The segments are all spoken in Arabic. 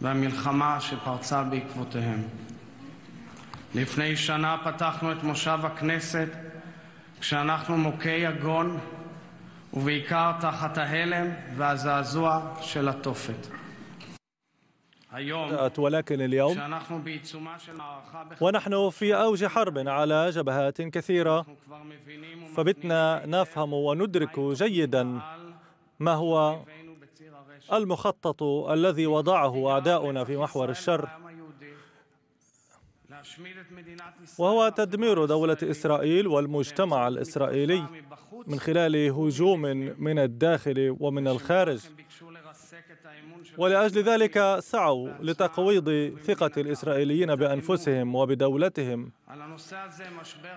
והמלחמה שפרצה בעקבותיהם. לפני שנה פתחנו את מושב הכנסת כשאנחנו מוכי יגון ובעיקר תחת ההלם והזעזוע של התופת. بدأت ولكن اليوم ونحن في أوج حرب على جبهات كثيرة فبتنا نفهم وندرك جيدا ما هو المخطط الذي وضعه أعداؤنا في محور الشر وهو تدمير دولة إسرائيل والمجتمع الإسرائيلي من خلال هجوم من الداخل ومن الخارج ولأجل ذلك سعوا لتقويض ثقة الإسرائيليين بأنفسهم وبدولتهم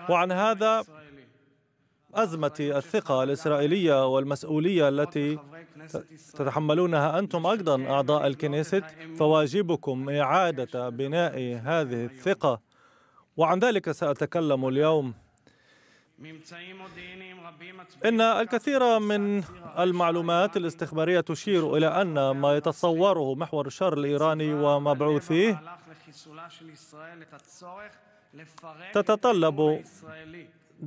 وعن هذا أزمة الثقة الإسرائيلية والمسؤولية التي تتحملونها أنتم أيضا أعضاء الكنيسة فواجبكم إعادة بناء هذه الثقة وعن ذلك سأتكلم اليوم إن الكثير من المعلومات الاستخبارية تشير إلى أن ما يتصوره محور الشر الإيراني ومبعوثيه تتطلب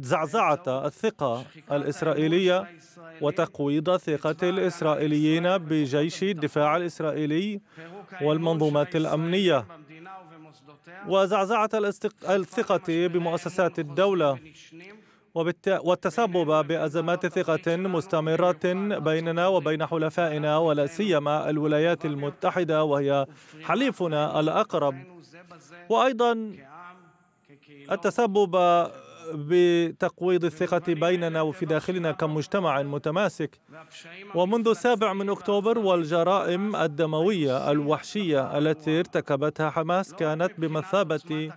زعزعة الثقة الإسرائيلية وتقويض ثقة الإسرائيليين بجيش الدفاع الإسرائيلي والمنظومات الأمنية وزعزعة الثقة بمؤسسات الدولة والتسبب بأزمات ثقة مستمرة بيننا وبين حلفائنا ولا سيما الولايات المتحدة وهي حليفنا الأقرب وأيضا التسبب بتقويض الثقة بيننا وفي داخلنا كمجتمع متماسك ومنذ السابع من أكتوبر والجرائم الدموية الوحشية التي ارتكبتها حماس كانت بمثابة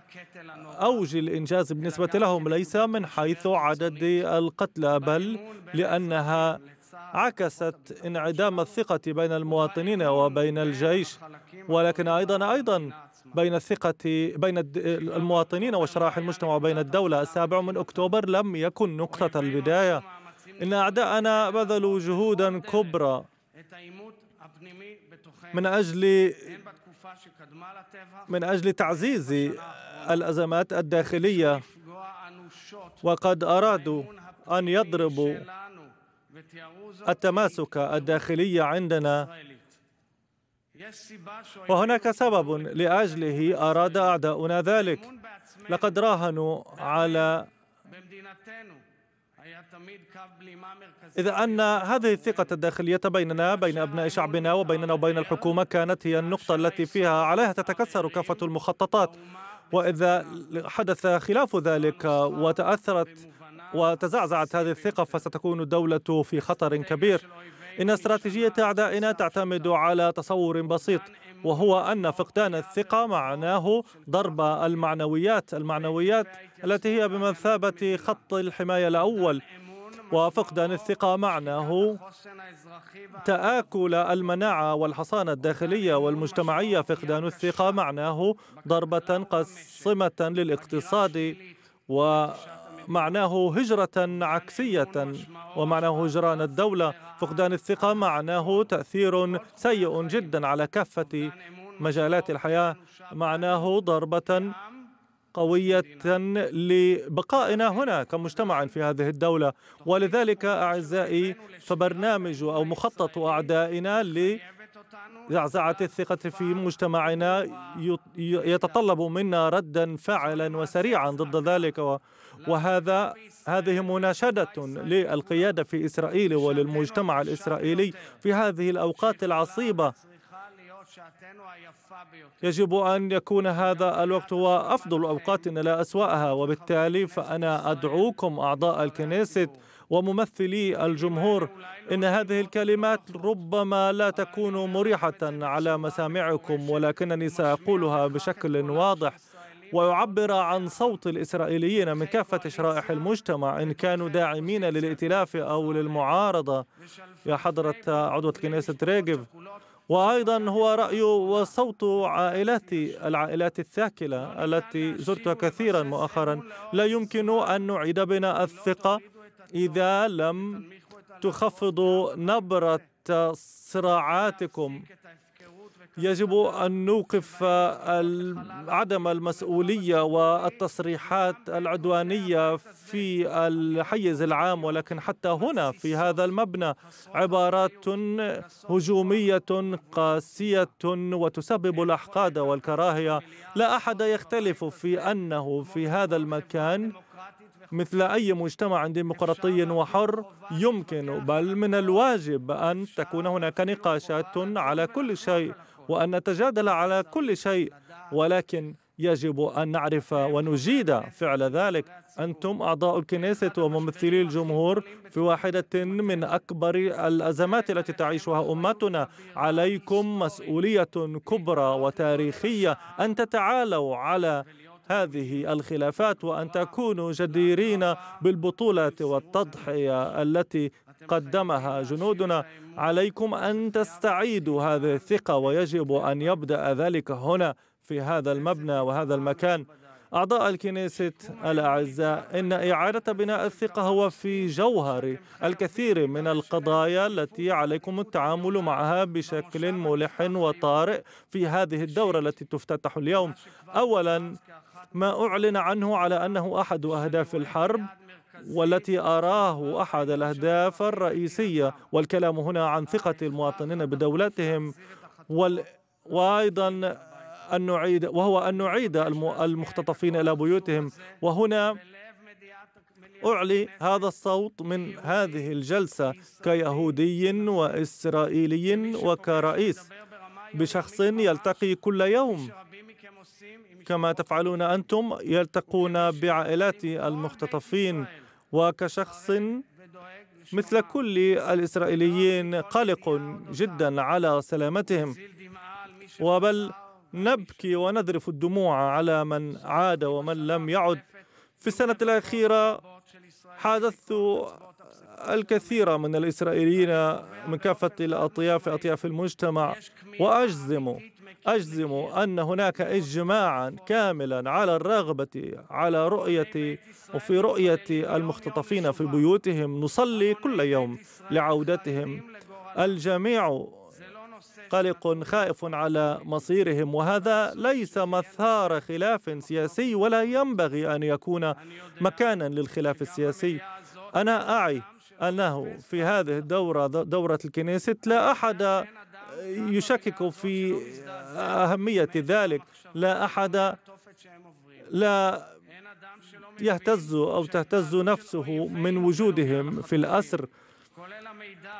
أوج الإنجاز بالنسبة لهم ليس من حيث عدد القتلى بل لأنها عكست انعدام الثقة بين المواطنين وبين الجيش ولكن أيضا أيضا نعم. بين الثقة بين المواطنين وشرائح المجتمع وبين الدولة السابع من نعم. أكتوبر لم يكن نقطة البداية إن أعداءنا بذلوا جهودا كبرى من أجل من أجل تعزيز الأزمات الداخلية وقد أرادوا أن يضربوا التماسك الداخلي عندنا وهناك سبب لاجله اراد اعداؤنا ذلك لقد راهنوا على إذا أن هذه الثقة الداخلية بيننا بين أبناء شعبنا وبيننا وبين الحكومة كانت هي النقطة التي فيها عليها تتكسر كافة المخططات وإذا حدث خلاف ذلك وتأثرت وتزعزعت هذه الثقة فستكون الدولة في خطر كبير إن استراتيجية أعدائنا تعتمد على تصور بسيط وهو أن فقدان الثقة معناه ضرب المعنويات المعنويات التي هي بمثابة خط الحماية الأول وفقدان الثقة معناه تآكل المناعة والحصانة الداخلية والمجتمعية فقدان الثقة معناه ضربة قصمة للاقتصاد و معناه هجرة عكسية ومعناه هجران الدولة فقدان الثقة معناه تأثير سيء جدا على كافة مجالات الحياة معناه ضربة قوية لبقائنا هنا كمجتمع في هذه الدولة ولذلك أعزائي فبرنامج أو مخطط أعدائنا ل زعزعة الثقة في مجتمعنا يتطلب منا ردا فعلا وسريعا ضد ذلك وهذا هذه مناشدة للقيادة في إسرائيل وللمجتمع الإسرائيلي في هذه الأوقات العصيبة يجب أن يكون هذا الوقت هو أفضل أوقاتنا لا أسوأها وبالتالي فأنا أدعوكم أعضاء الكنيسة وممثلي الجمهور إن هذه الكلمات ربما لا تكون مريحة على مسامعكم ولكنني سأقولها بشكل واضح ويعبر عن صوت الإسرائيليين من كافة شرائح المجتمع إن كانوا داعمين للائتلاف أو للمعارضة يا حضرة عضوة كنيسة ريجف وأيضا هو رأي وصوت عائلتي العائلات الثاكلة التي زرتها كثيرا مؤخرا لا يمكن أن نعيد بنا الثقة إذا لم تخفضوا نبرة صراعاتكم يجب أن نوقف عدم المسؤولية والتصريحات العدوانية في الحيز العام ولكن حتى هنا في هذا المبنى عبارات هجومية قاسية وتسبب الأحقاد والكراهية لا أحد يختلف في أنه في هذا المكان مثل أي مجتمع ديمقراطي وحر يمكن بل من الواجب أن تكون هناك نقاشات على كل شيء وأن نتجادل على كل شيء ولكن يجب أن نعرف ونجيد فعل ذلك أنتم أعضاء الكنيسة وممثلي الجمهور في واحدة من أكبر الأزمات التي تعيشها أمتنا عليكم مسؤولية كبرى وتاريخية أن تتعالوا على هذه الخلافات وأن تكونوا جديرين بالبطولة والتضحية التي قدمها جنودنا عليكم أن تستعيدوا هذه الثقة ويجب أن يبدأ ذلك هنا في هذا المبنى وهذا المكان أعضاء الكنيسة الأعزاء إن إعادة بناء الثقة هو في جوهر الكثير من القضايا التي عليكم التعامل معها بشكل ملح وطارئ في هذه الدورة التي تفتتح اليوم أولا ما أعلن عنه على أنه أحد أهداف الحرب والتي أراه أحد الأهداف الرئيسية والكلام هنا عن ثقة المواطنين بدولتهم وال... وأيضا أن نعيد وهو أن نعيد المختطفين إلى بيوتهم وهنا أعلي هذا الصوت من هذه الجلسة كيهودي وإسرائيلي وكرئيس بشخص يلتقي كل يوم كما تفعلون أنتم يلتقون بعائلات المختطفين وكشخص مثل كل الإسرائيليين قلق جدا على سلامتهم وبل نبكي ونذرف الدموع على من عاد ومن لم يعد في السنة الأخيرة حدثت الكثير من الإسرائيليين من كافة الأطياف أطياف المجتمع وأجزم أجزم أن هناك إجماعا كاملا على الرغبة على رؤية وفي رؤية المختطفين في بيوتهم نصلي كل يوم لعودتهم الجميع قلق خائف على مصيرهم وهذا ليس مثار خلاف سياسي ولا ينبغي أن يكون مكانا للخلاف السياسي أنا أعي أنه في هذه الدورة دورة الكنيست لا أحد يشكك في أهمية ذلك لا أحد لا يهتز أو تهتز نفسه من وجودهم في الأسر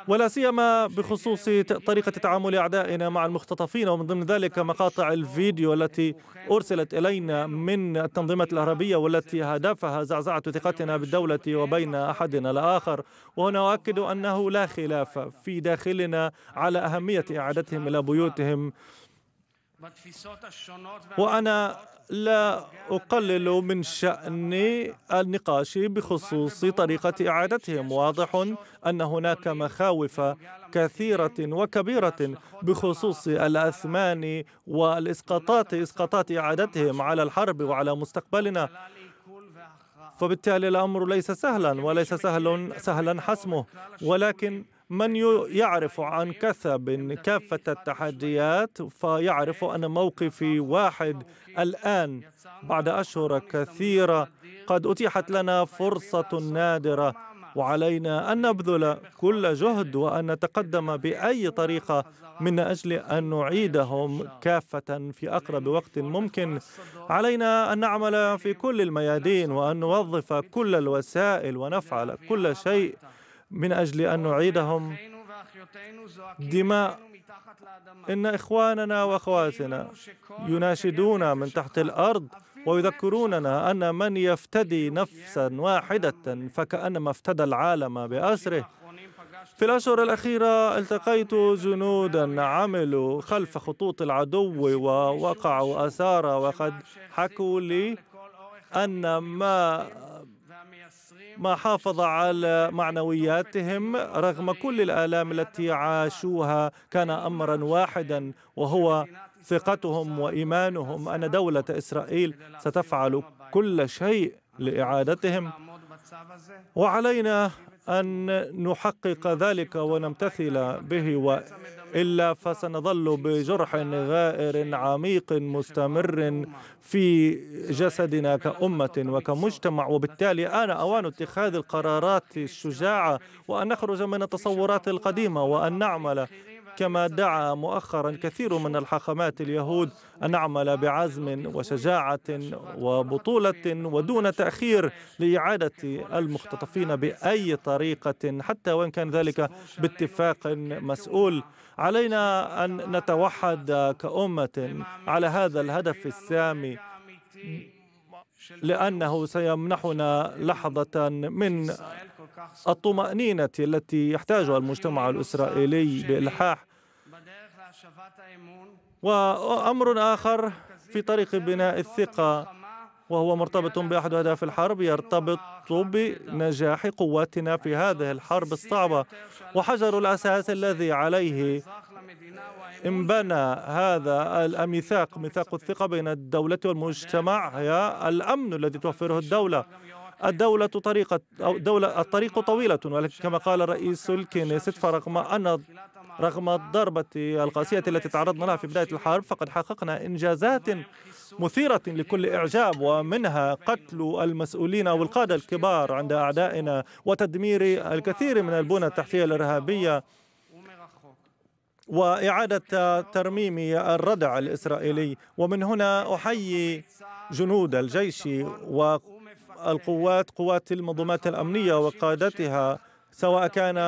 ولا سيما بخصوص طريقة تعامل أعدائنا مع المختطفين ومن ضمن ذلك مقاطع الفيديو التي أرسلت إلينا من التنظيمات الإرهابية والتي هدفها زعزعة ثقتنا بالدولة وبين أحدنا الآخر وهنا أؤكد أنه لا خلاف في داخلنا على أهمية إعادتهم إلى بيوتهم وأنا لا أقلل من شأن النقاش بخصوص طريقة إعادتهم واضح أن هناك مخاوف كثيرة وكبيرة بخصوص الأثمان والإسقاطات إسقاطات إعادتهم على الحرب وعلى مستقبلنا فبالتالي الأمر ليس سهلا وليس سهل سهلا حسمه ولكن من يعرف عن كثب كافة التحديات فيعرف أن موقفي واحد الآن بعد أشهر كثيرة قد أتيحت لنا فرصة نادرة وعلينا أن نبذل كل جهد وأن نتقدم بأي طريقة من أجل أن نعيدهم كافة في أقرب وقت ممكن علينا أن نعمل في كل الميادين وأن نوظف كل الوسائل ونفعل كل شيء من أجل أن نعيدهم دماء إن إخواننا وأخواتنا يناشدون من تحت الأرض ويذكروننا أن من يفتدي نفسا واحدة فكأنما افتدى العالم بأسره في الأشهر الأخيرة التقيت جنودا عملوا خلف خطوط العدو ووقعوا أثارا وقد حكوا لي أن ما ما حافظ على معنوياتهم رغم كل الآلام التي عاشوها كان أمرا واحدا وهو ثقتهم وإيمانهم أن دولة إسرائيل ستفعل كل شيء لإعادتهم وعلينا أن نحقق ذلك ونمتثل به وإلا فسنظل بجرح غائر عميق مستمر في جسدنا كأمة وكمجتمع وبالتالي آن أوان اتخاذ القرارات الشجاعة وأن نخرج من التصورات القديمة وأن نعمل كما دعا مؤخرا كثير من الحاخامات اليهود أن نعمل بعزم وشجاعة وبطولة ودون تأخير لإعادة المختطفين بأي طريقة حتى وإن كان ذلك باتفاق مسؤول علينا أن نتوحد كأمة على هذا الهدف السامي لأنه سيمنحنا لحظة من الطمأنينة التي يحتاجها المجتمع الإسرائيلي بإلحاح وأمر آخر في طريق بناء الثقة وهو مرتبط بأحد أهداف الحرب يرتبط بنجاح قواتنا في هذه الحرب الصعبة وحجر الأساس الذي عليه انبنى هذا الميثاق ميثاق الثقة بين الدولة والمجتمع هي الأمن الذي توفره الدولة الدولة طريقة أو دولة الطريق طويلة ولكن كما قال رئيس الكنيست فرغم أن رغم الضربة القاسية التي تعرضنا لها في بداية الحرب فقد حققنا إنجازات مثيرة لكل إعجاب ومنها قتل المسؤولين أو القادة الكبار عند أعدائنا وتدمير الكثير من البنى التحتية الإرهابية وإعادة ترميم الردع الإسرائيلي ومن هنا أحيي جنود الجيش والقوات قوات المنظومات الأمنية وقادتها سواء كان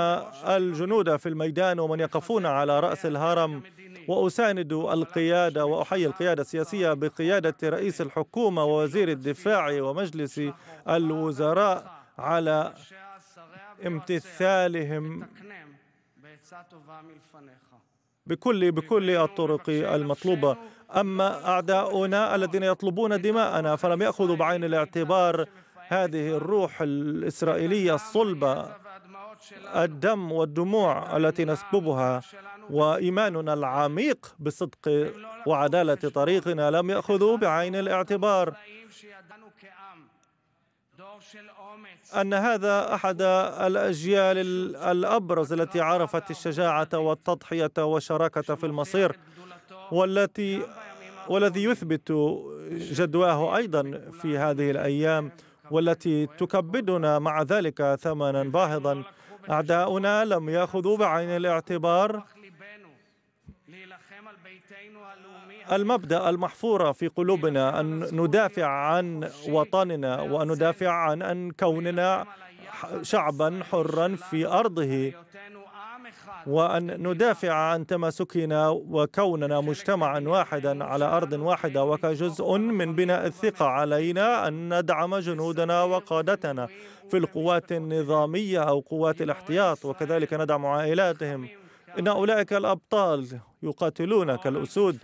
الجنود في الميدان ومن يقفون على رأس الهرم وأساند القيادة وأحيي القيادة السياسية بقيادة رئيس الحكومة ووزير الدفاع ومجلس الوزراء على امتثالهم بكل بكل الطرق المطلوبة أما أعداؤنا الذين يطلبون دماءنا فلم يأخذوا بعين الاعتبار هذه الروح الإسرائيلية الصلبة الدم والدموع التي نسببها وإيماننا العميق بصدق وعدالة طريقنا لم يأخذوا بعين الاعتبار أن هذا أحد الأجيال الأبرز التي عرفت الشجاعة والتضحية والشراكة في المصير والتي والذي يثبت جدواه أيضا في هذه الأيام والتي تكبدنا مع ذلك ثمنا باهظا أعداؤنا لم يأخذوا بعين الاعتبار المبدا المحفوره في قلوبنا ان ندافع عن وطننا وان ندافع عن ان كوننا شعبا حرا في ارضه وأن ندافع عن تماسكنا وكوننا مجتمعا واحدا على أرض واحدة وكجزء من بناء الثقة علينا أن ندعم جنودنا وقادتنا في القوات النظامية أو قوات الاحتياط وكذلك ندعم عائلاتهم إن أولئك الأبطال يقاتلون كالأسود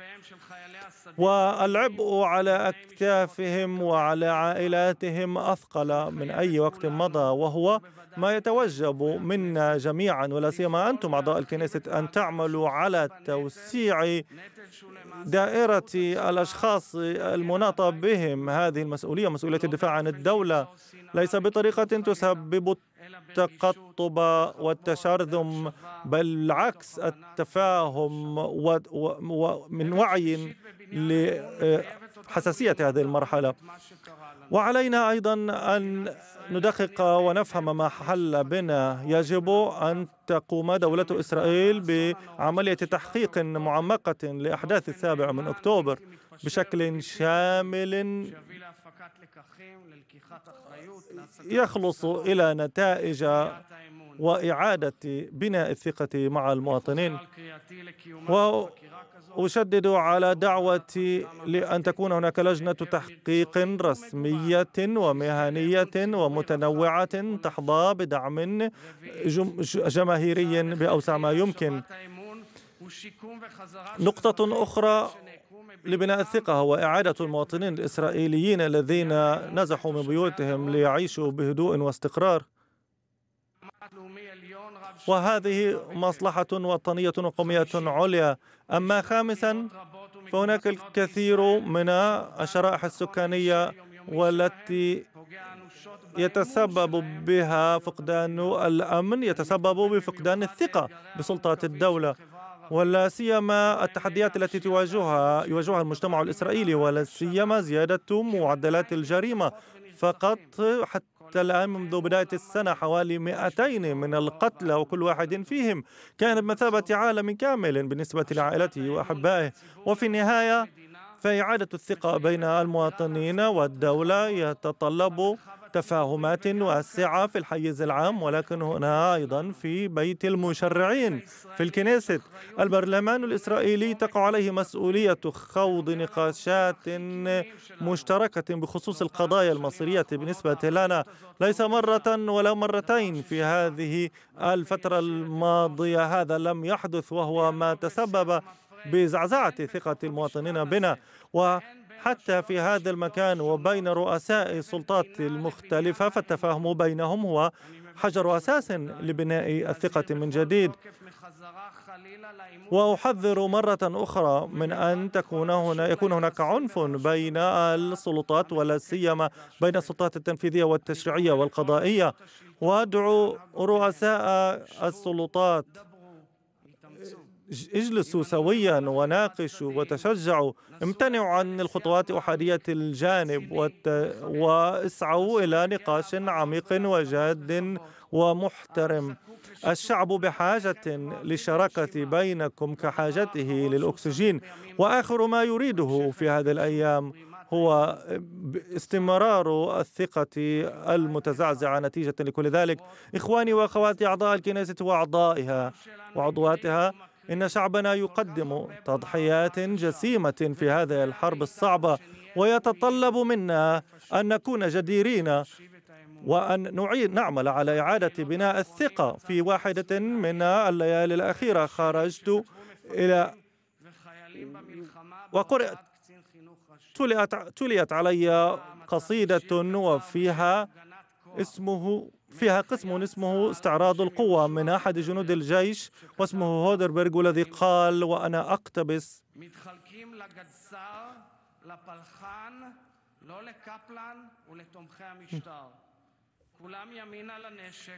والعبء على أكتافهم وعلى عائلاتهم أثقل من أي وقت مضى وهو ما يتوجب منا جميعا ولا سيما أنتم أعضاء الكنيسة أن تعملوا على توسيع دائرة الأشخاص المناطة بهم هذه المسؤولية مسؤولية الدفاع عن الدولة ليس بطريقة تسبب التقطب والتشرذم بل العكس التفاهم ومن وعي لحساسية آه، هذه المرحلة وعلينا أيضا أن ندقق ونفهم ما حل بنا يجب أن تقوم دولة إسرائيل بعملية تحقيق معمقة لأحداث السابع من أكتوبر بشكل شامل يخلص إلى نتائج وإعادة بناء الثقة مع المواطنين وأشدد على دعوتي لأن تكون هناك لجنة تحقيق رسمية ومهنية ومتنوعة تحظى بدعم جماهيري بأوسع ما يمكن نقطة أخرى لبناء الثقة هو إعادة المواطنين الإسرائيليين الذين نزحوا من بيوتهم ليعيشوا بهدوء واستقرار وهذه مصلحة وطنية وقومية عليا أما خامسا فهناك الكثير من الشرائح السكانية والتي يتسبب بها فقدان الأمن يتسبب بفقدان الثقة بسلطات الدولة ولا سيما التحديات التي تواجهها يواجهها المجتمع الإسرائيلي ولا سيما زيادة معدلات الجريمة فقط حتى حتى الآن منذ بداية السنة حوالي 200 من القتلى وكل واحد فيهم كان بمثابة عالم كامل بالنسبة لعائلته وأحبائه وفي النهاية فإعادة الثقة بين المواطنين والدولة يتطلب تفاهمات واسعة في الحيز العام ولكن هنا أيضا في بيت المشرعين في الكنيست البرلمان الإسرائيلي تقع عليه مسؤولية خوض نقاشات مشتركة بخصوص القضايا المصرية بالنسبة لنا ليس مرة ولا مرتين في هذه الفترة الماضية هذا لم يحدث وهو ما تسبب بزعزعة ثقة المواطنين بنا حتى في هذا المكان وبين رؤساء السلطات المختلفة فالتفاهم بينهم هو حجر أساس لبناء الثقة من جديد وأحذر مرة أخرى من أن تكون هنا يكون هناك عنف بين السلطات ولا سيما بين السلطات التنفيذية والتشريعية والقضائية وأدعو رؤساء السلطات اجلسوا سويا وناقشوا وتشجعوا امتنعوا عن الخطوات أحادية الجانب وت... واسعوا إلى نقاش عميق وجاد ومحترم الشعب بحاجة لشراكة بينكم كحاجته للأكسجين وآخر ما يريده في هذه الأيام هو استمرار الثقة المتزعزعة نتيجة لكل ذلك إخواني وأخواتي أعضاء الكنيسة وأعضائها وعضواتها إن شعبنا يقدم تضحيات جسيمة في هذه الحرب الصعبة ويتطلب منا أن نكون جديرين وأن نعيد نعمل على إعادة بناء الثقة في واحدة من الليالي الأخيرة خرجت إلى وقرأت تليت, علي قصيدة وفيها اسمه فيها قسم اسمه استعراض القوة من أحد جنود الجيش واسمه هودربرغ والذي قال وأنا أقتبس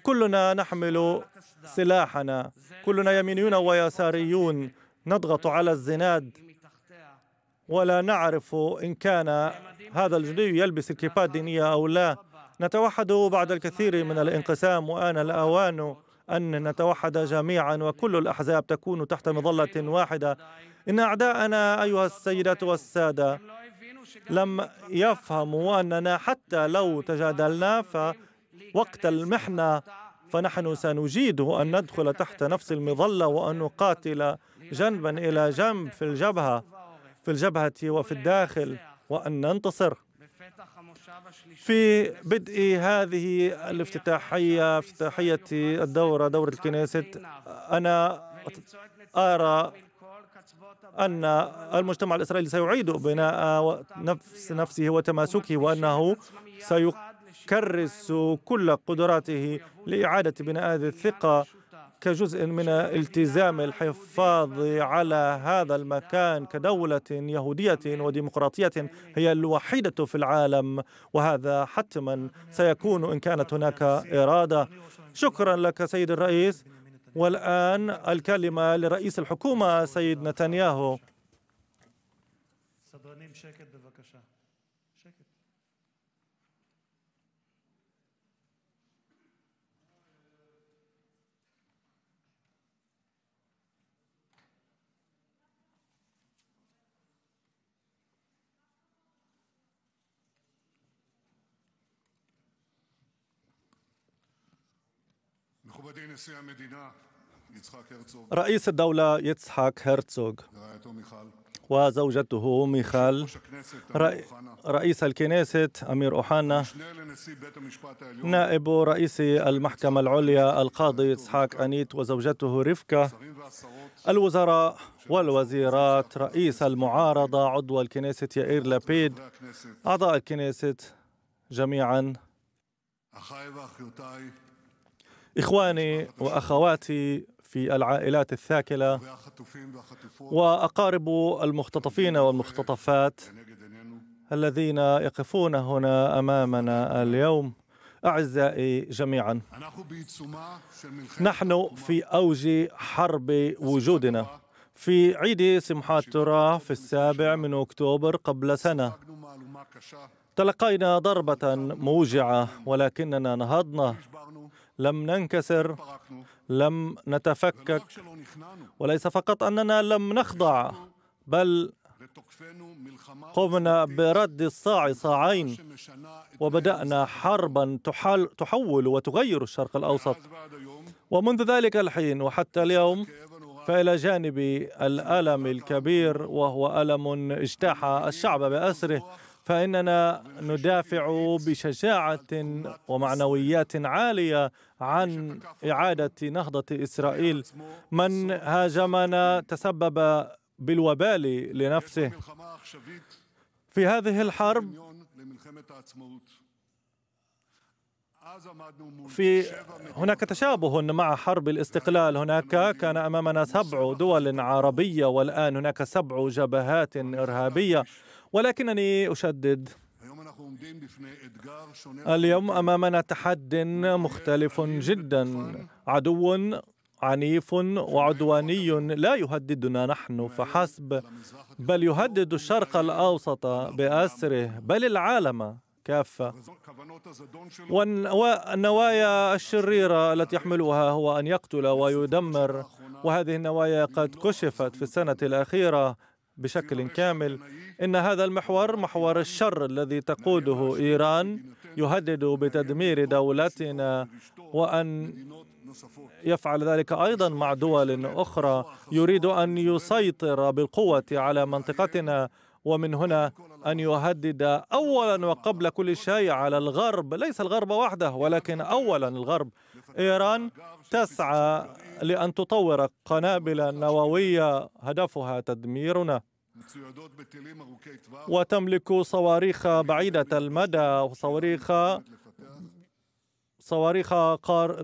كلنا نحمل سلاحنا كلنا يمينيون ويساريون نضغط على الزناد ولا نعرف إن كان هذا الجندي يلبس الكيبات دينية أو لا نتوحد بعد الكثير من الانقسام وآن الأوان أن نتوحد جميعا وكل الأحزاب تكون تحت مظلة واحدة إن أعداءنا أيها السيدات والسادة لم يفهموا أننا حتى لو تجادلنا فوقت المحنة فنحن سنجيد أن ندخل تحت نفس المظلة وأن نقاتل جنبا إلى جنب في الجبهة في الجبهة وفي الداخل وأن ننتصر في بدء هذه الافتتاحية افتتاحية الدورة دورة الكنيسة أنا أرى أن المجتمع الإسرائيلي سيعيد بناء نفس نفسه وتماسكه وأنه سيكرس كل قدراته لإعادة بناء هذه الثقة كجزء من التزام الحفاظ على هذا المكان كدولة يهودية وديمقراطية هي الوحيدة في العالم وهذا حتما سيكون إن كانت هناك إرادة شكرا لك سيد الرئيس والآن الكلمة لرئيس الحكومة سيد نتنياهو رئيس الدولة يتسحاق هرتزوغ وزوجته ميخال رئيس الكنيسة أمير أوحانا نائب رئيس المحكمة العليا القاضي يتسحاك أنيت وزوجته رفكة الوزراء والوزيرات رئيس المعارضة عضو الكنيسة يائير لابيد أعضاء الكنيسة جميعا إخواني وأخواتي في العائلات الثاكلة وأقارب المختطفين والمختطفات الذين يقفون هنا أمامنا اليوم أعزائي جميعا نحن في أوج حرب وجودنا في عيد سمحات ترى في السابع من أكتوبر قبل سنة تلقينا ضربة موجعة ولكننا نهضنا لم ننكسر لم نتفكك وليس فقط اننا لم نخضع بل قمنا برد الصاع صاعين وبدأنا حربا تحال تحول وتغير الشرق الأوسط ومنذ ذلك الحين وحتى اليوم فإلى جانب الألم الكبير وهو ألم اجتاح الشعب بأسره فإننا ندافع بشجاعة ومعنويات عالية عن إعادة نهضة إسرائيل من هاجمنا تسبب بالوبال لنفسه في هذه الحرب في هناك تشابه مع حرب الاستقلال هناك كان امامنا سبع دول عربيه والان هناك سبع جبهات ارهابيه ولكنني أشدد اليوم أمامنا تحد مختلف جدا عدو عنيف وعدواني لا يهددنا نحن فحسب بل يهدد الشرق الأوسط بأسره بل العالم كافة والنوايا الشريرة التي يحملها هو أن يقتل ويدمر وهذه النوايا قد كشفت في السنة الأخيرة بشكل كامل إن هذا المحور محور الشر الذي تقوده إيران يهدد بتدمير دولتنا وأن يفعل ذلك أيضا مع دول أخرى يريد أن يسيطر بالقوة على منطقتنا ومن هنا أن يهدد أولا وقبل كل شيء على الغرب ليس الغرب وحده ولكن أولا الغرب إيران تسعى لأن تطور قنابل نووية هدفها تدميرنا وتملك صواريخ بعيدة المدى وصواريخ صواريخ قار...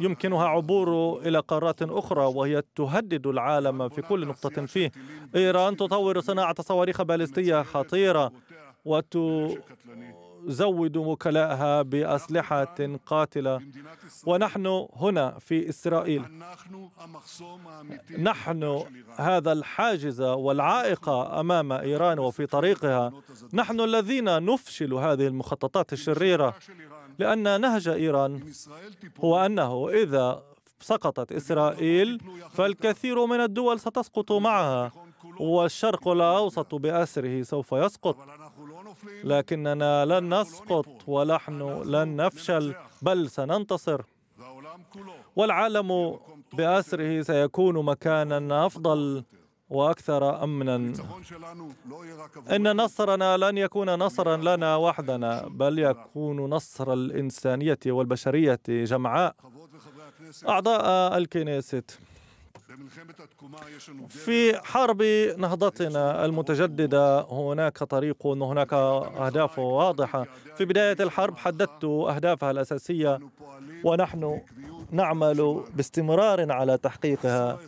يمكنها عبور إلى قارات أخرى وهي تهدد العالم في كل نقطة فيه إيران تطور صناعة صواريخ باليستية خطيرة وت... تزود وكلائها بأسلحة قاتلة ونحن هنا في إسرائيل نحن هذا الحاجز والعائق أمام إيران وفي طريقها نحن الذين نفشل هذه المخططات الشريرة لأن نهج إيران هو أنه إذا سقطت إسرائيل فالكثير من الدول ستسقط معها والشرق الأوسط بأسره سوف يسقط لكننا لن نسقط ونحن لن نفشل بل سننتصر والعالم بأسره سيكون مكانا أفضل واكثر امنا ان نصرنا لن يكون نصرا لنا وحدنا بل يكون نصر الانسانيه والبشريه جمعاء اعضاء الكنيست في حرب نهضتنا المتجددة هناك طريق وهناك أهداف واضحة في بداية الحرب حددت أهدافها الأساسية ونحن نعمل باستمرار على تحقيقها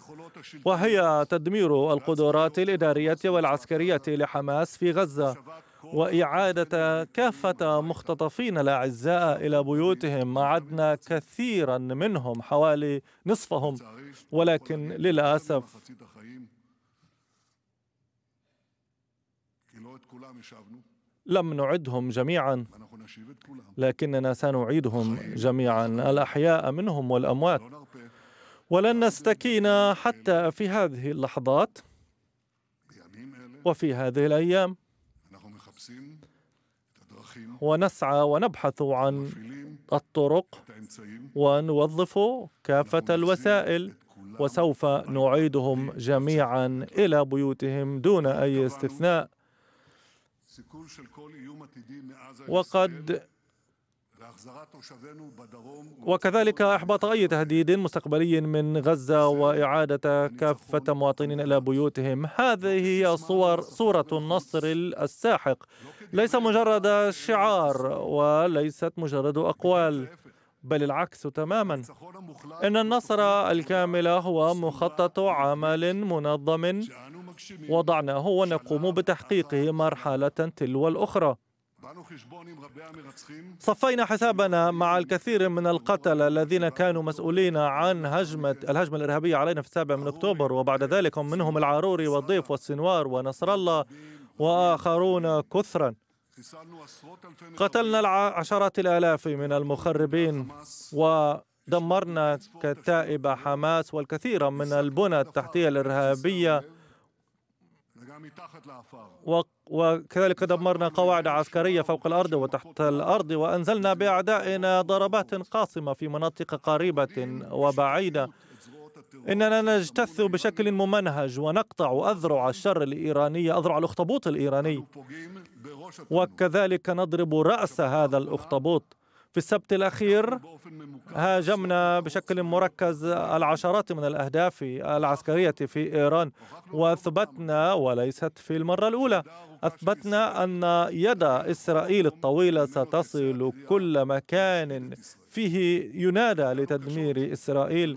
وهي تدمير القدرات الإدارية والعسكرية لحماس في غزة وإعادة كافة مختطفين الأعزاء إلى بيوتهم أعدنا كثيرا منهم حوالي نصفهم ولكن للأسف لم نعدهم جميعا لكننا سنعيدهم جميعا الأحياء منهم والأموات ولن نستكين حتى في هذه اللحظات وفي هذه الأيام ونسعى ونبحث عن الطرق ونوظف كافة الوسائل وسوف نعيدهم جميعا إلى بيوتهم دون أي استثناء وقد وكذلك إحباط أي تهديد مستقبلي من غزة وإعادة كافة مواطنين إلى بيوتهم هذه هي صور صورة النصر الساحق ليس مجرد شعار وليست مجرد أقوال بل العكس تماما إن النصر الكامل هو مخطط عمل منظم وضعناه ونقوم بتحقيقه مرحلة تلو الأخرى صفينا حسابنا مع الكثير من القتلى الذين كانوا مسؤولين عن هجمة الهجمة الإرهابية علينا في السابع من أكتوبر وبعد ذلك هم منهم العاروري والضيف والسنوار ونصر الله وآخرون كثرا قتلنا عشرات الآلاف من المخربين ودمرنا كتائب حماس والكثير من البنى التحتية الإرهابية وكذلك دمرنا قواعد عسكرية فوق الأرض وتحت الأرض وأنزلنا بأعدائنا ضربات قاصمة في مناطق قريبة وبعيدة إننا نجتث بشكل ممنهج ونقطع أذرع الشر الإيرانية أذرع الأخطبوط الإيراني وكذلك نضرب رأس هذا الأخطبوط في السبت الأخير هاجمنا بشكل مركز العشرات من الأهداف العسكرية في إيران وأثبتنا وليست في المرة الأولى أثبتنا أن يد إسرائيل الطويلة ستصل كل مكان فيه ينادى لتدمير إسرائيل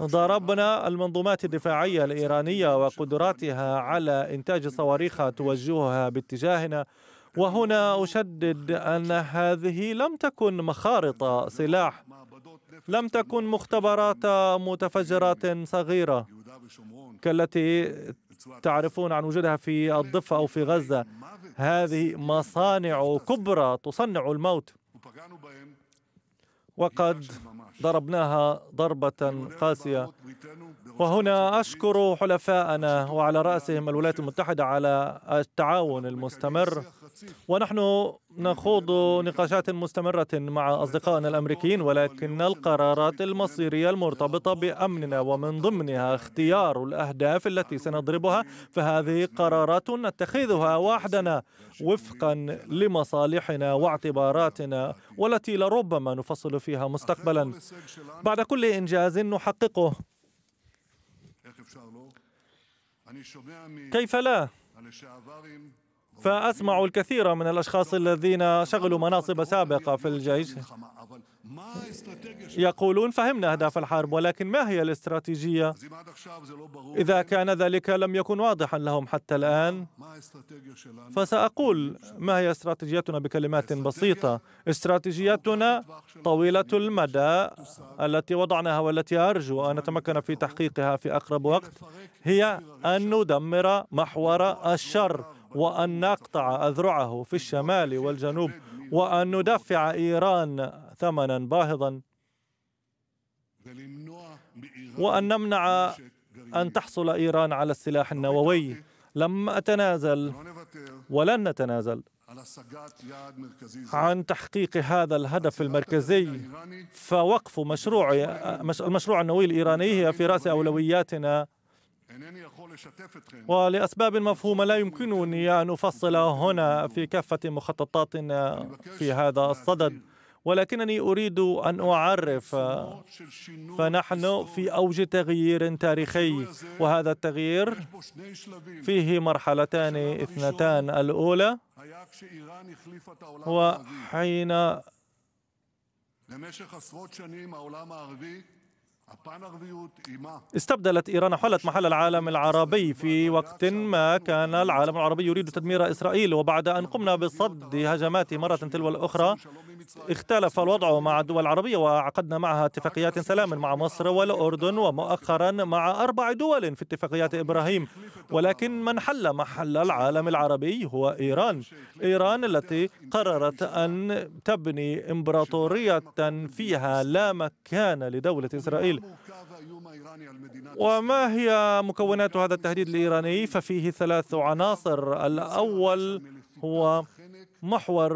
ضربنا المنظومات الدفاعية الإيرانية وقدراتها على إنتاج صواريخ توجهها باتجاهنا وهنا أشدد أن هذه لم تكن مخارط سلاح لم تكن مختبرات متفجرات صغيرة كالتي تعرفون عن وجودها في الضفة أو في غزة هذه مصانع كبرى تصنع الموت وقد ضربناها ضربة قاسية وهنا أشكر حلفاءنا وعلى رأسهم الولايات المتحدة على التعاون المستمر ونحن نخوض نقاشات مستمرة مع أصدقائنا الأمريكيين ولكن القرارات المصيرية المرتبطة بأمننا ومن ضمنها اختيار الأهداف التي سنضربها فهذه قرارات نتخذها وحدنا وفقا لمصالحنا واعتباراتنا والتي لربما نفصل فيها مستقبلا بعد كل إنجاز نحققه كيف لا فأسمع الكثير من الأشخاص الذين شغلوا مناصب سابقة في الجيش يقولون فهمنا أهداف الحرب ولكن ما هي الاستراتيجية؟ إذا كان ذلك لم يكن واضحا لهم حتى الآن فسأقول ما هي استراتيجيتنا بكلمات بسيطة استراتيجيتنا طويلة المدى التي وضعناها والتي أرجو أن نتمكن في تحقيقها في أقرب وقت هي أن ندمر محور الشر وأن نقطع أذرعه في الشمال والجنوب وأن ندفع إيران ثمنا باهظا وأن نمنع أن تحصل إيران على السلاح النووي لم أتنازل ولن نتنازل عن تحقيق هذا الهدف المركزي فوقف مشروع المشروع النووي الإيراني هي في رأس أولوياتنا ولأسباب مفهومة لا يمكنني أن أفصل هنا في كافة مخططات في هذا الصدد ولكنني أريد أن أعرف فنحن في أوج تغيير تاريخي وهذا التغيير فيه مرحلتان اثنتان الأولى وحين استبدلت إيران حلت محل العالم العربي في وقت ما كان العالم العربي يريد تدمير إسرائيل وبعد أن قمنا بصد هجمات مرة تلو الأخرى اختلف الوضع مع الدول العربية وعقدنا معها اتفاقيات سلام مع مصر والأردن ومؤخرا مع أربع دول في اتفاقيات إبراهيم ولكن من حل محل العالم العربي هو إيران إيران التي قررت أن تبني إمبراطورية فيها لا مكان لدولة إسرائيل وما هي مكونات هذا التهديد الإيراني ففيه ثلاث عناصر الأول هو محور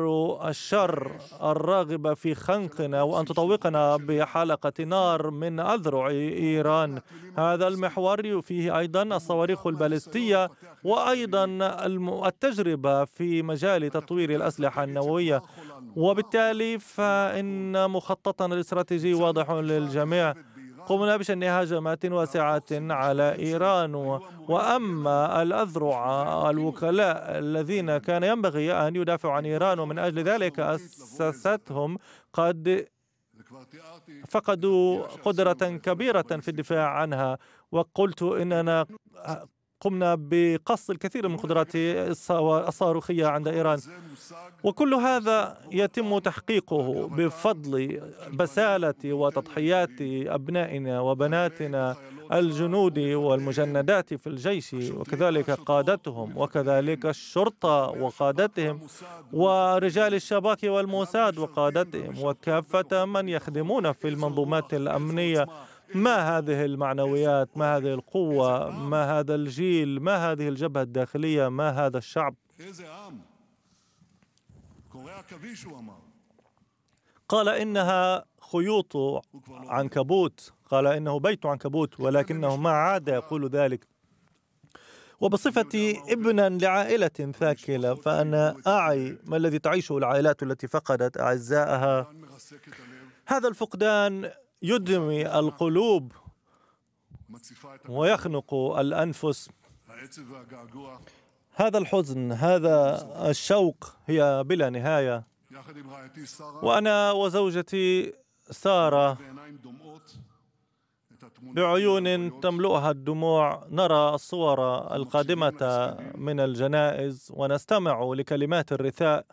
الشر الراغبة في خنقنا وأن تطوقنا بحلقة نار من أذرع إيران هذا المحور فيه أيضا الصواريخ البالستية وأيضا التجربة في مجال تطوير الأسلحة النووية وبالتالي فإن مخططنا الاستراتيجي واضح للجميع قمنا بشن هجمات واسعة على إيران وأما الأذرع الوكلاء الذين كان ينبغي أن يدافعوا عن إيران ومن أجل ذلك أسستهم قد فقدوا قدرة كبيرة في الدفاع عنها وقلت إننا قمنا بقص الكثير من قدرات الصاروخية عند إيران وكل هذا يتم تحقيقه بفضل بسالة وتضحيات أبنائنا وبناتنا الجنود والمجندات في الجيش وكذلك قادتهم وكذلك الشرطة وقادتهم ورجال الشباك والموساد وقادتهم وكافة من يخدمون في المنظومات الأمنية ما هذه المعنويات ما هذه القوة ما هذا الجيل ما هذه الجبهة الداخلية ما هذا الشعب قال إنها خيوط عنكبوت قال إنه بيت عنكبوت ولكنه ما عاد يقول ذلك وبصفتي ابنا لعائلة ثاكلة فأنا أعي ما الذي تعيشه العائلات التي فقدت أعزائها هذا الفقدان يدمي القلوب ويخنق الأنفس هذا الحزن هذا الشوق هي بلا نهاية وأنا وزوجتي سارة بعيون تملؤها الدموع نرى الصور القادمة من الجنائز ونستمع لكلمات الرثاء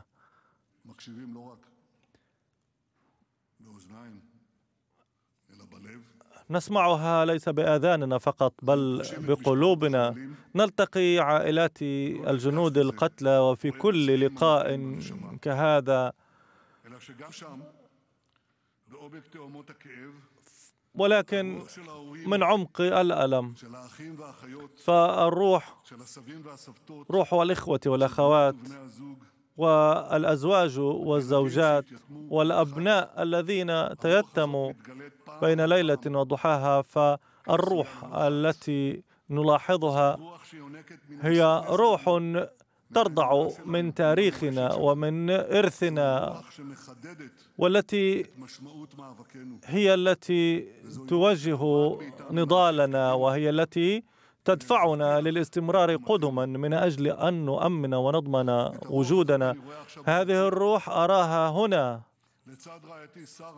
نسمعها ليس باذاننا فقط بل بقلوبنا نلتقي عائلات الجنود القتلى وفي كل لقاء كهذا ولكن من عمق الألم فالروح روح الإخوة والأخوات والأزواج والزوجات والأبناء الذين تيتموا بين ليلة وضحاها فالروح التي نلاحظها هي روح ترضع من تاريخنا ومن إرثنا والتي هي التي توجه نضالنا وهي التي تدفعنا للاستمرار قدما من أجل أن نؤمن ونضمن وجودنا هذه الروح أراها هنا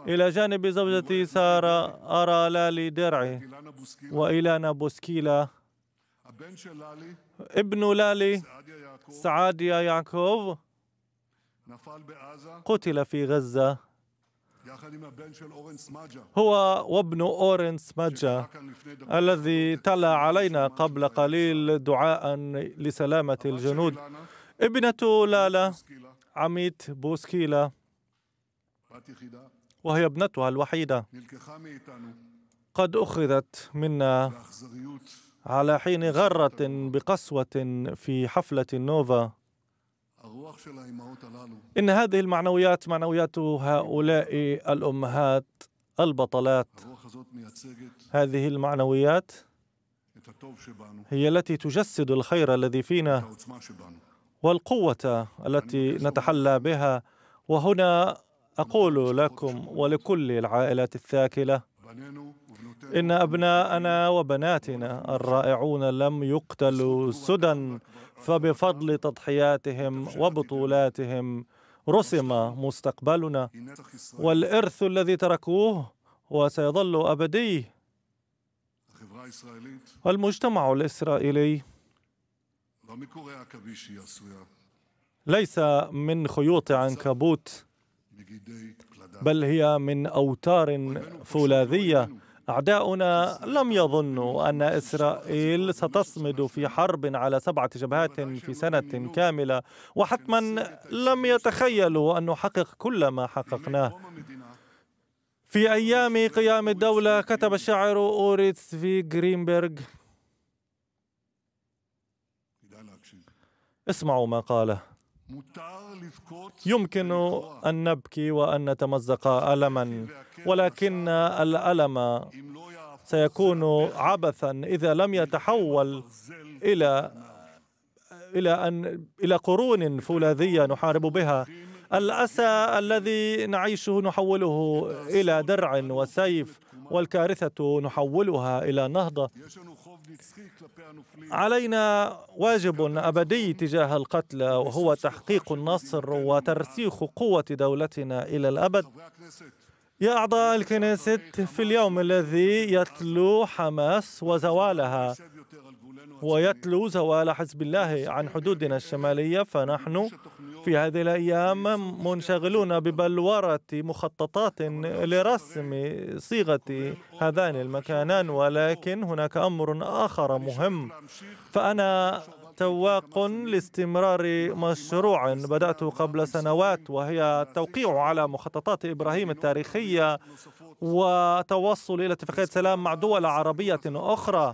إلى جانب زوجتي سارة أرى لالي درعي وإيلانا بوسكيلا ابن لالي سعاديا يعقوب قتل في غزة هو وابن أورن سماجا الذي تلا علينا قبل قليل دعاء لسلامة الجنود ابنة لالا عميت بوسكيلا وهي ابنتها الوحيدة قد أخذت منا على حين غرة بقسوة في حفلة النوفا إن هذه المعنويات معنويات هؤلاء الأمهات البطلات هذه المعنويات هي التي تجسد الخير الذي فينا والقوة التي نتحلى بها وهنا أقول لكم ولكل العائلات الثاكلة إن أبناءنا وبناتنا الرائعون لم يقتلوا سدى فبفضل تضحياتهم وبطولاتهم رسم مستقبلنا والإرث الذي تركوه وسيظل أبدي المجتمع الإسرائيلي ليس من خيوط عنكبوت بل هي من أوتار فولاذية أعداؤنا لم يظنوا أن إسرائيل ستصمد في حرب على سبعة جبهات في سنة كاملة وحتما لم يتخيلوا أن نحقق كل ما حققناه في أيام قيام الدولة كتب الشاعر أوريتس في غرينبرغ اسمعوا ما قاله يمكن أن نبكي وأن نتمزق ألما ولكن الألم سيكون عبثا إذا لم يتحول إلى إلى أن إلى قرون فولاذية نحارب بها الأسى الذي نعيشه نحوله إلى درع وسيف والكارثة نحولها إلى نهضة علينا واجب أبدي تجاه القتلى وهو تحقيق النصر وترسيخ قوة دولتنا إلى الأبد يا أعضاء الكنيست في اليوم الذي يتلو حماس وزوالها ويتلو زوال حزب الله عن حدودنا الشمالية فنحن في هذه الأيام منشغلون ببلورة مخططات لرسم صيغة هذان المكانان ولكن هناك أمر آخر مهم فأنا تواق لاستمرار مشروع بدأته قبل سنوات وهي التوقيع على مخططات إبراهيم التاريخية وتوصل إلى اتفاقية سلام مع دول عربية أخرى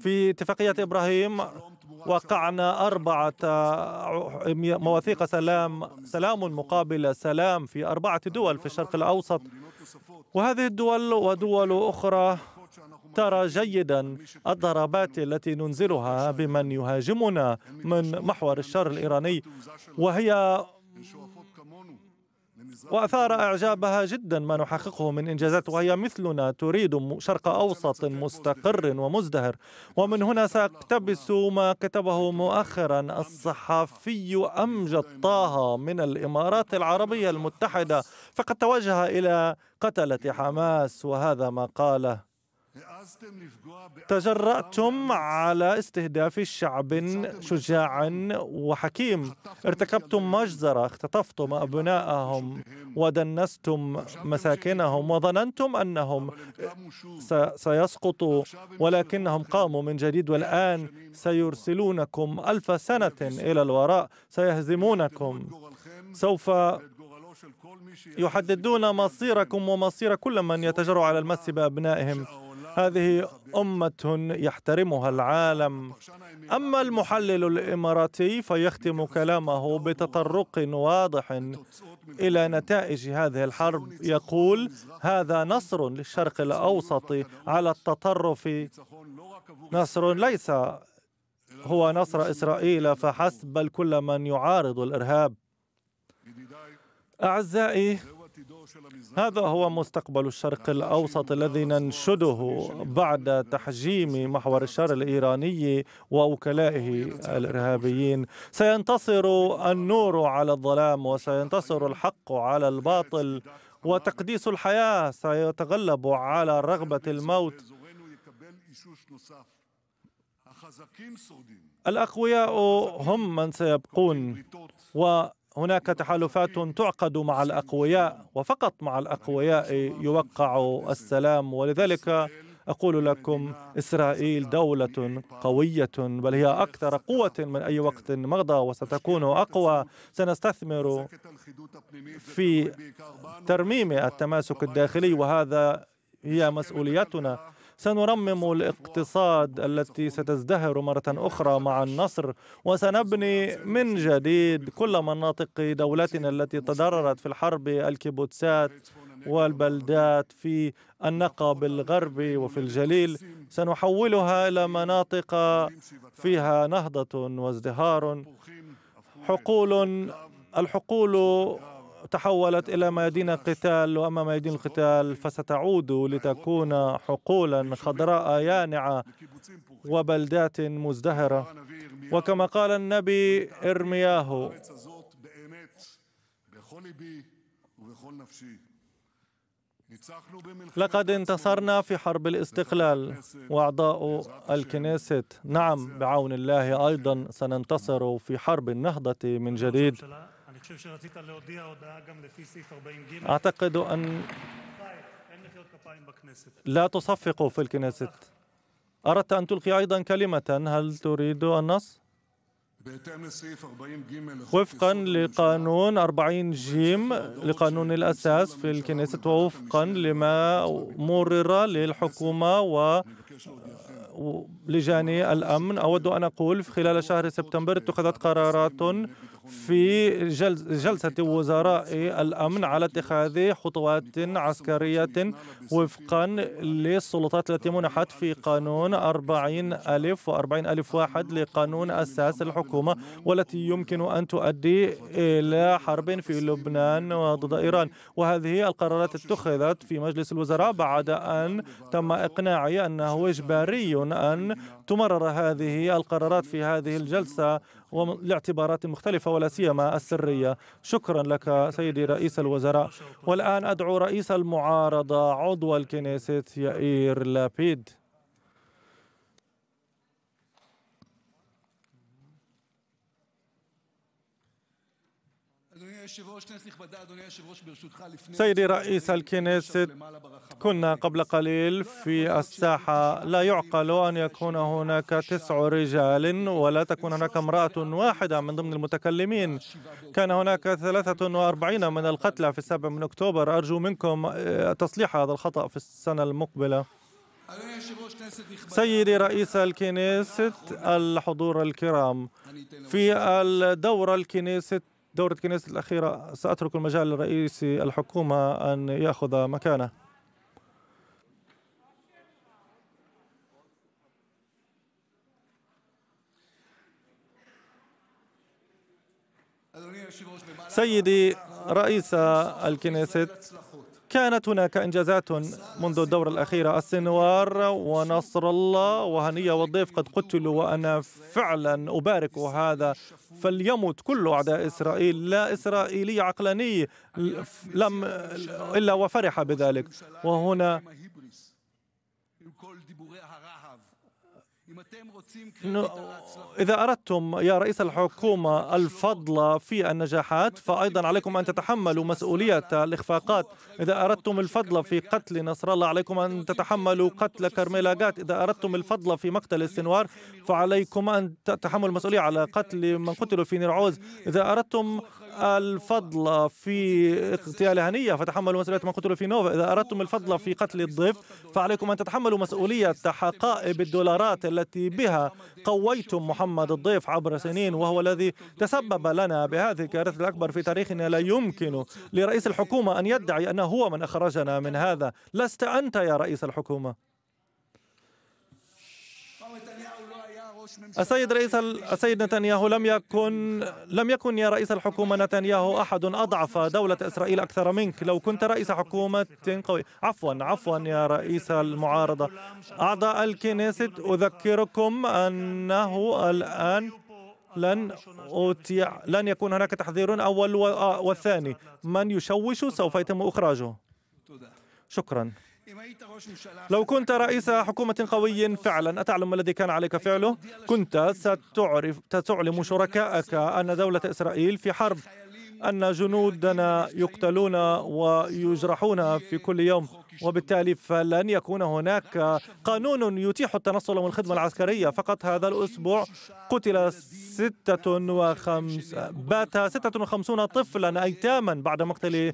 في اتفاقية إبراهيم وقعنا أربعة مواثيق سلام سلام مقابل سلام في أربعة دول في الشرق الأوسط وهذه الدول ودول أخرى ترى جيدا الضربات التي ننزلها بمن يهاجمنا من محور الشر الإيراني وهي وأثار إعجابها جدا ما نحققه من إنجازات وهي مثلنا تريد شرق أوسط مستقر ومزدهر ومن هنا سأقتبس ما كتبه مؤخرا الصحفي أمجد طه من الإمارات العربية المتحدة فقد توجه إلى قتلة حماس وهذا ما قاله تجرأتم على استهداف شعب شجاع وحكيم ارتكبتم مجزرة اختطفتم أبناءهم ودنستم مساكنهم وظننتم أنهم سيسقطوا ولكنهم قاموا من جديد والآن سيرسلونكم ألف سنة إلى الوراء سيهزمونكم سوف يحددون مصيركم ومصير كل من يتجرأ على المس بأبنائهم هذه أمة يحترمها العالم أما المحلل الإماراتي فيختم كلامه بتطرق واضح إلى نتائج هذه الحرب يقول هذا نصر للشرق الأوسط على التطرف نصر ليس هو نصر إسرائيل فحسب بل كل من يعارض الإرهاب أعزائي هذا هو مستقبل الشرق الأوسط الذي ننشده بعد تحجيم محور الشر الإيراني ووكلائه الإرهابيين سينتصر النور على الظلام وسينتصر الحق على الباطل وتقديس الحياة سيتغلب على رغبة الموت الأقوياء هم من سيبقون و هناك تحالفات تعقد مع الأقوياء وفقط مع الأقوياء يوقع السلام ولذلك أقول لكم إسرائيل دولة قوية بل هي أكثر قوة من أي وقت مضى وستكون أقوى سنستثمر في ترميم التماسك الداخلي وهذا هي مسؤوليتنا سنرمم الاقتصاد التي ستزدهر مرة أخرى مع النصر وسنبني من جديد كل مناطق دولتنا التي تضررت في الحرب الكيبوتسات والبلدات في النقب الغربي وفي الجليل سنحولها إلى مناطق فيها نهضة وازدهار حقول الحقول تحولت إلى ميادين قتال وأما ميادين القتال فستعود لتكون حقولا خضراء يانعة وبلدات مزدهرة وكما قال النبي إرمياه لقد انتصرنا في حرب الاستقلال واعضاء الكنيسة نعم بعون الله ايضا سننتصر في حرب النهضه من جديد أعتقد أن لا تصفق في الكنيست أردت أن تلقي أيضا كلمة هل تريد النص؟ وفقا لقانون 40 جيم لقانون الأساس في الكنيسة ووفقا لما مرر للحكومة و لجان الأمن أود أن أقول في خلال شهر سبتمبر اتخذت قرارات في جلسة وزراء الأمن على اتخاذ خطوات عسكرية وفقا للسلطات التي منحت في قانون 40 ألف و 40 ألف واحد لقانون أساس الحكومة والتي يمكن أن تؤدي إلى حرب في لبنان وضد إيران وهذه القرارات اتخذت في مجلس الوزراء بعد أن تم إقناعي أنه إجباري أن تمرر هذه القرارات في هذه الجلسة ولاعتبارات مختلفة ولا سيما السرية شكرا لك سيدي رئيس الوزراء والآن أدعو رئيس المعارضة عضو الكنيست يائير لابيد سيدي رئيس الكنيست كنا قبل قليل في الساحة لا يعقل أن يكون هناك تسع رجال ولا تكون هناك امرأة واحدة من ضمن المتكلمين كان هناك 43 من القتلى في السابع من أكتوبر أرجو منكم آه، تصليح هذا الخطأ في السنة المقبلة سيدي رئيس الكنيست الحضور الكرام في الدورة الكنيست دورة كنيسة الأخيرة سأترك المجال لرئيس الحكومة أن يأخذ مكانه سيدي رئيس الكنيسة كانت هناك إنجازات منذ الدورة الأخيرة السنوار ونصر الله وهنية والضيف قد قتلوا وأنا فعلا أبارك هذا فليمت كل أعداء إسرائيل لا إسرائيلي عقلاني لم إلا وفرح بذلك وهنا إذا أردتم يا رئيس الحكومة الفضل في النجاحات فأيضا عليكم أن تتحملوا مسؤولية الإخفاقات إذا أردتم الفضل في قتل نصر الله عليكم أن تتحملوا قتل كرميلا جات إذا أردتم الفضل في مقتل السنوار فعليكم أن تتحملوا المسؤولية على قتل من قتلوا في نرعوز إذا أردتم الفضل في اغتيال هنية فتحملوا مسؤولية من قتلوا في نوفا إذا أردتم الفضل في قتل الضيف فعليكم أن تتحملوا مسؤولية حقائب الدولارات التي بها قويتم محمد الضيف عبر سنين وهو الذي تسبب لنا بهذه الكارثة الأكبر في تاريخنا لا يمكن لرئيس الحكومة أن يدعي أنه هو من أخرجنا من هذا لست أنت يا رئيس الحكومة السيد رئيس السيد نتنياهو لم يكن لم يكن يا رئيس الحكومة نتنياهو أحد أضعف دولة إسرائيل أكثر منك لو كنت رئيس حكومة قوية عفوا عفوا يا رئيس المعارضة أعضاء الكنيست أذكركم أنه الآن لن أتيع لن يكون هناك تحذير أول والثاني من يشوش سوف يتم إخراجه شكرا لو كنت رئيس حكومة قوي فعلا أتعلم ما الذي كان عليك فعله؟ كنت ستعرف ستعلم شركائك أن دولة إسرائيل في حرب أن جنودنا يقتلون ويجرحون في كل يوم وبالتالي فلن يكون هناك قانون يتيح التنصل من الخدمة العسكرية فقط هذا الأسبوع قتل ستة وخمس بات 56 طفلا أيتاما بعد مقتل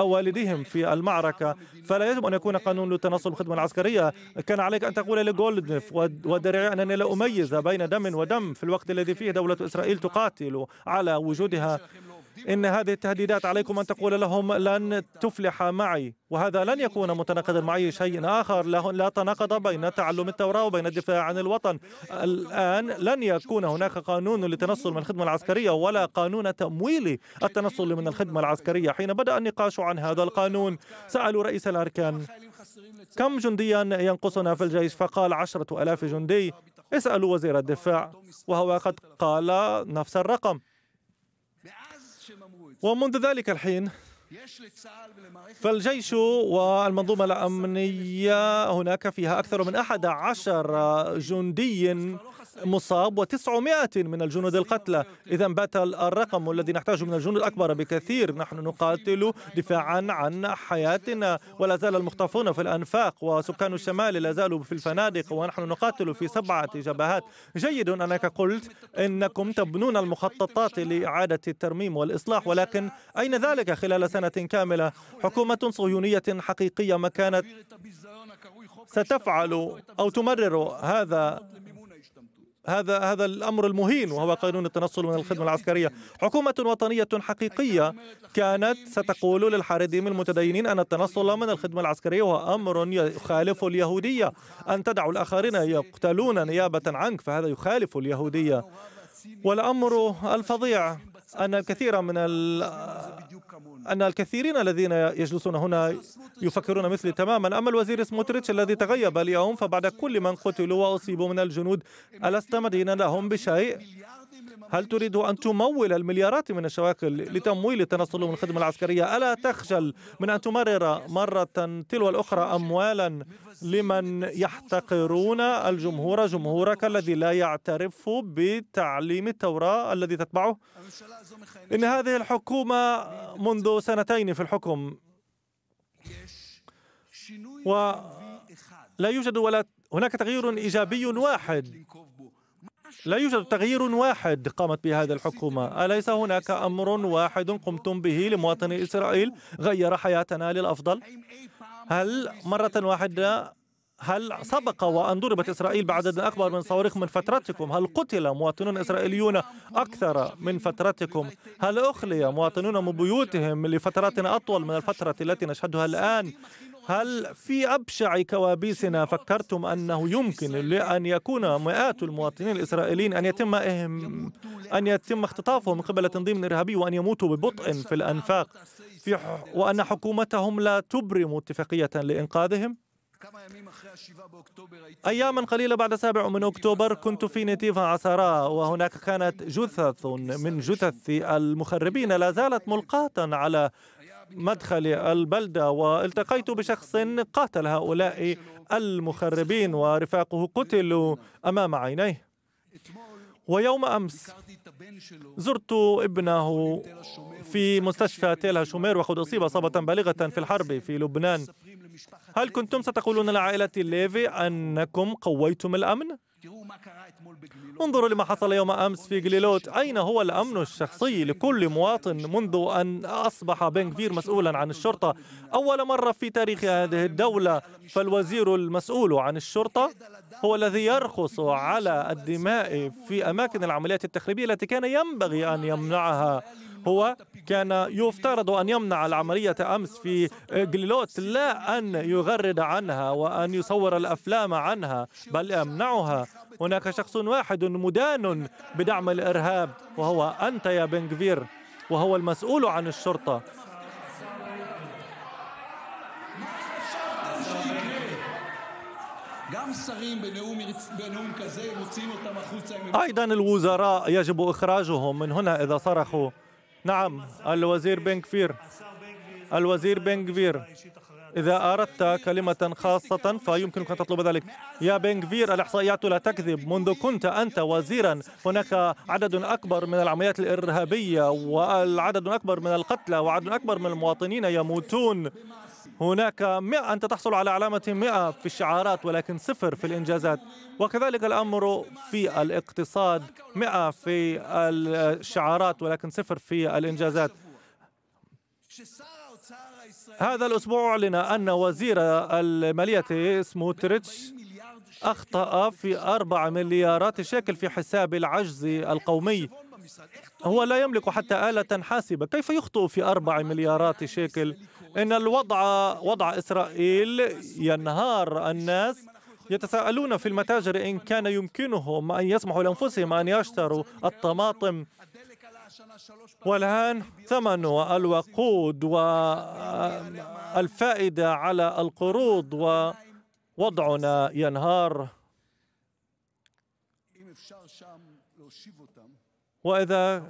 والديهم في المعركة فلا يجب أن يكون قانون للتنصل بالخدمة العسكرية كان عليك أن تقول لجولدنف ودرعي أنني لا أميز بين دم ودم في الوقت الذي فيه دولة إسرائيل تقاتل على وجودها إن هذه التهديدات عليكم أن تقول لهم لن تفلح معي وهذا لن يكون متناقضا معي شيء آخر لا تناقض بين تعلم التوراة وبين الدفاع عن الوطن الآن لن يكون هناك قانون للتنصل من الخدمة العسكرية ولا قانون تمويل التنصل من الخدمة العسكرية حين بدأ النقاش عن هذا القانون سألوا رئيس الأركان كم جنديا ينقصنا في الجيش فقال عشرة ألاف جندي اسألوا وزير الدفاع وهو قد قال نفس الرقم ومنذ ذلك الحين فالجيش والمنظومة الأمنية هناك فيها أكثر من أحد عشر جندي مصاب و900 من الجنود القتلى إذا بات الرقم الذي نحتاجه من الجنود أكبر بكثير نحن نقاتل دفاعا عن حياتنا ولا زال المخطفون في الأنفاق وسكان الشمال لا زالوا في الفنادق ونحن نقاتل في سبعة جبهات جيد أنك قلت إنكم تبنون المخططات لإعادة الترميم والإصلاح ولكن أين ذلك خلال سنة كاملة حكومة صهيونية حقيقية ما كانت ستفعل أو تمرر هذا هذا هذا الامر المهين وهو قانون التنصل من الخدمه العسكريه حكومه وطنيه حقيقيه كانت ستقول للحارديم المتدينين ان التنصل من الخدمه العسكريه هو امر يخالف اليهوديه ان تدعوا الاخرين يقتلون نيابه عنك فهذا يخالف اليهوديه والامر الفظيع ان كثيرا من أن الكثيرين الذين يجلسون هنا يفكرون مثلي تماما أما الوزير سموتريتش الذي تغيب اليوم فبعد كل من قتلوا وأصيبوا من الجنود ألست مدينا لهم بشيء هل تريد أن تمول المليارات من الشواكل لتمويل التنصل من الخدمة العسكرية ألا تخجل من أن تمرر مرة تلو الأخرى أموالا لمن يحتقرون الجمهور جمهورك الذي لا يعترف بتعليم التوراة الذي تتبعه إن هذه الحكومة منذ سنتين في الحكم ولا يوجد ولا هناك تغيير إيجابي واحد لا يوجد تغيير واحد قامت به هذه الحكومة أليس هناك أمر واحد قمتم به لمواطني إسرائيل غير حياتنا للأفضل هل مرة واحدة هل سبق وأن ضربت إسرائيل بعدد أكبر من صواريخ من فترتكم؟ هل قتل مواطنون إسرائيليون أكثر من فترتكم؟ هل أخلي مواطنون من بيوتهم لفترات أطول من الفترة التي نشهدها الآن؟ هل في أبشع كوابيسنا فكرتم أنه يمكن لأن يكون مئات المواطنين الإسرائيليين أن يتم إهم أن يتم اختطافهم من قبل تنظيم إرهابي وأن يموتوا ببطء في الأنفاق في وأن حكومتهم لا تبرم اتفاقية لإنقاذهم؟ أياما قليلة بعد 7 من أكتوبر كنت في نتيفا عسارة وهناك كانت جثث من جثث المخربين لا زالت ملقاة على مدخل البلدة والتقيت بشخص قاتل هؤلاء المخربين ورفاقه قتلوا أمام عينيه ويوم أمس زرت ابنه في مستشفى تل شومير وقد أصيب إصابة بالغة في الحرب في لبنان هل كنتم ستقولون لعائلة ليفي أنكم قويتم الأمن؟ انظروا لما حصل يوم أمس في جليلوت أين هو الأمن الشخصي لكل مواطن منذ أن أصبح بنكفير مسؤولا عن الشرطة أول مرة في تاريخ هذه الدولة فالوزير المسؤول عن الشرطة هو الذي يرخص على الدماء في أماكن العمليات التخريبية التي كان ينبغي أن يمنعها هو كان يفترض أن يمنع العملية أمس في جليلوت لا أن يغرد عنها وأن يصور الأفلام عنها بل يمنعها هناك شخص واحد مدان بدعم الإرهاب وهو أنت يا بنكفير وهو المسؤول عن الشرطة أيضا الوزراء يجب إخراجهم من هنا إذا صرخوا نعم الوزير بن كفير الوزير بن كفير إذا أردت كلمة خاصة فيمكنك أن تطلب ذلك يا بن كفير الإحصائيات لا تكذب منذ كنت أنت وزيرا هناك عدد أكبر من العمليات الإرهابية والعدد أكبر من القتلى وعدد أكبر من المواطنين يموتون هناك 100 أنت تحصل على علامة 100 في الشعارات ولكن صفر في الإنجازات وكذلك الأمر في الاقتصاد 100 في الشعارات ولكن صفر في الإنجازات هذا الأسبوع أعلن أن وزير المالية سموتريتش أخطأ في أربع مليارات شيكل في حساب العجز القومي هو لا يملك حتى آلة حاسبة كيف يخطئ في أربع مليارات شيكل إن الوضع وضع إسرائيل ينهار الناس يتساءلون في المتاجر إن كان يمكنهم أن يسمحوا لأنفسهم أن يشتروا الطماطم والآن ثمن الوقود والفائدة على القروض ووضعنا ينهار وإذا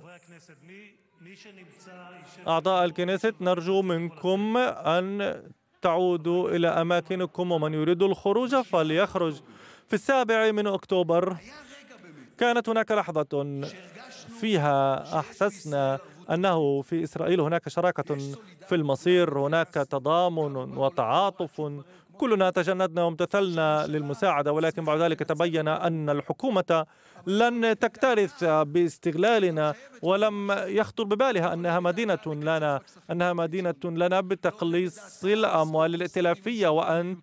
أعضاء الكنيسة نرجو منكم أن تعودوا إلى أماكنكم ومن يريد الخروج فليخرج في السابع من أكتوبر كانت هناك لحظة فيها أحسسنا أنه في إسرائيل هناك شراكة في المصير هناك تضامن وتعاطف كلنا تجندنا وامتثلنا للمساعدة ولكن بعد ذلك تبين أن الحكومة لن تكترث باستغلالنا ولم يخطر ببالها أنها مدينة لنا أنها مدينة لنا بتقليص الأموال الائتلافية وأن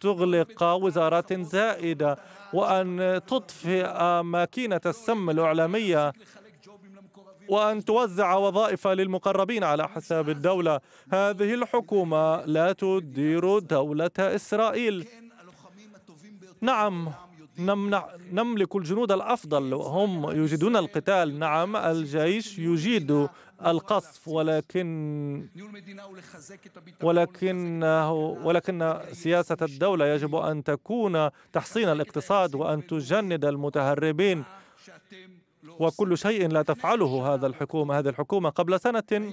تغلق وزارات زائدة وأن تطفئ ماكينة السم الإعلامية وأن توزع وظائف للمقربين على حساب الدولة هذه الحكومة لا تدير دولة إسرائيل نعم نملك الجنود الأفضل هم يجيدون القتال نعم الجيش يجيد القصف ولكن ولكن ولكن سياسة الدولة يجب أن تكون تحصين الاقتصاد وأن تجند المتهربين وكل شيء لا تفعله هذا الحكومة هذه الحكومة قبل سنة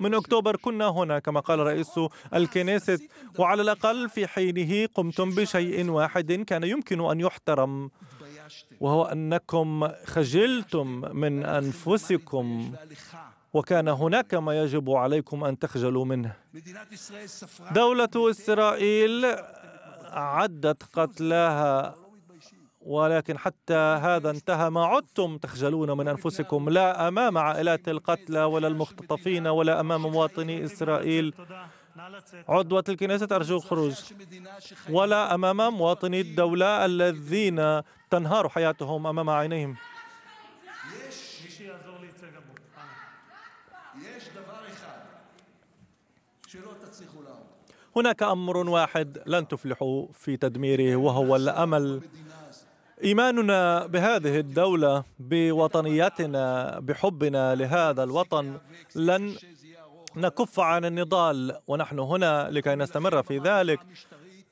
من أكتوبر كنا هنا كما قال رئيس الكنيسة وعلى الأقل في حينه قمتم بشيء واحد كان يمكن أن يحترم وهو أنكم خجلتم من أنفسكم وكان هناك ما يجب عليكم أن تخجلوا منه دولة إسرائيل عدت قتلاها ولكن حتى هذا انتهى ما عدتم تخجلون من أنفسكم لا أمام عائلات القتلى ولا المختطفين ولا أمام مواطني إسرائيل عضوة الكنيسة أرجو الخروج ولا أمام مواطني الدولة الذين تنهار حياتهم أمام عينيهم هناك أمر واحد لن تفلحوا في تدميره وهو الأمل إيماننا بهذه الدولة بوطنيتنا بحبنا لهذا الوطن لن نكف عن النضال ونحن هنا لكي نستمر في ذلك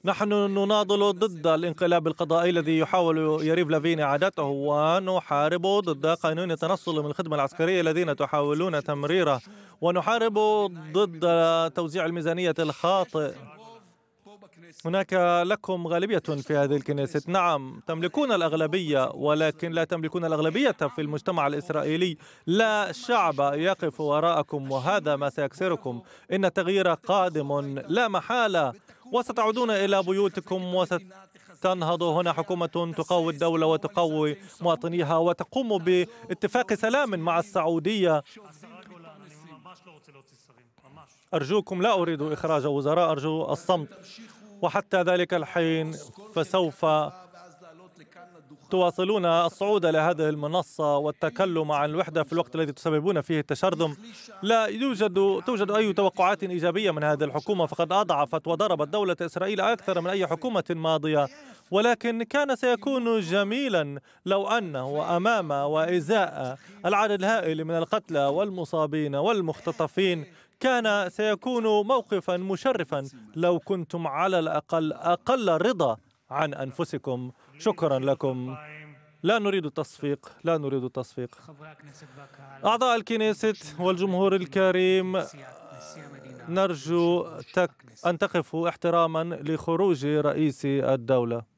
نحن نناضل ضد الانقلاب القضائي الذي يحاول يريف لافين إعادته ونحارب ضد قانون التنصل من الخدمة العسكرية الذين تحاولون تمريره ونحارب ضد توزيع الميزانية الخاطئ هناك لكم غالبية في هذه الكنيسة نعم تملكون الأغلبية ولكن لا تملكون الأغلبية في المجتمع الإسرائيلي لا شعب يقف وراءكم وهذا ما سيكسركم إن التغيير قادم لا محالة وستعودون إلى بيوتكم وست تنهض هنا حكومة تقوي الدولة وتقوي مواطنيها وتقوم باتفاق سلام مع السعودية أرجوكم لا أريد إخراج وزراء أرجو الصمت وحتى ذلك الحين فسوف تواصلون الصعود إلى هذه المنصة والتكلم عن الوحدة في الوقت الذي تسببون فيه التشرذم لا يوجد توجد أي توقعات إيجابية من هذه الحكومة فقد أضعفت وضربت دولة إسرائيل أكثر من أي حكومة ماضية ولكن كان سيكون جميلا لو أنه أمام وإزاء العدد الهائل من القتلى والمصابين والمختطفين كان سيكون موقفا مشرفا لو كنتم على الأقل أقل رضا عن أنفسكم شكرا لكم لا نريد التصفيق لا نريد التصفيق أعضاء الكنيست والجمهور الكريم نرجو أن تقفوا احتراما لخروج رئيس الدولة